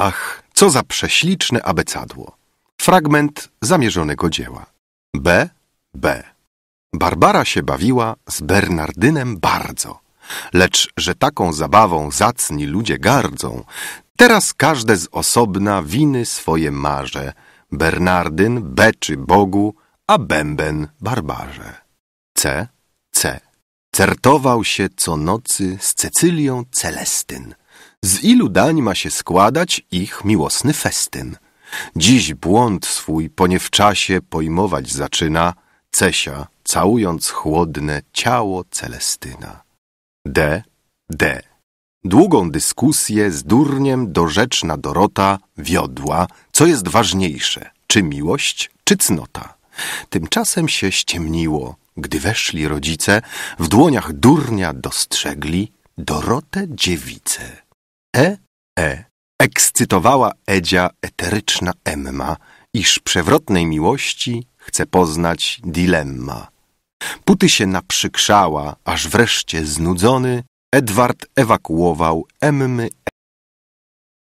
Ach, co za prześliczne abecadło. Fragment zamierzonego dzieła. B. B. Barbara się bawiła z Bernardynem bardzo. Lecz że taką zabawą zacni ludzie gardzą, teraz każde z osobna winy swoje marze. Bernardyn beczy Bogu, a bęben Barbarze. C. C. Certował się co nocy z Cecylią Celestyn z ilu dań ma się składać ich miłosny festyn. Dziś błąd swój czasie pojmować zaczyna Cesia, całując chłodne ciało Celestyna. D. D. Długą dyskusję z durniem dorzeczna Dorota wiodła, co jest ważniejsze, czy miłość, czy cnota. Tymczasem się ściemniło, gdy weszli rodzice, w dłoniach durnia dostrzegli Dorotę dziewicę. E, e. Ekscytowała Edzia eteryczna Emma, iż przewrotnej miłości chce poznać dilemma. Puty się naprzykrzała, aż wreszcie znudzony Edward ewakuował Emmy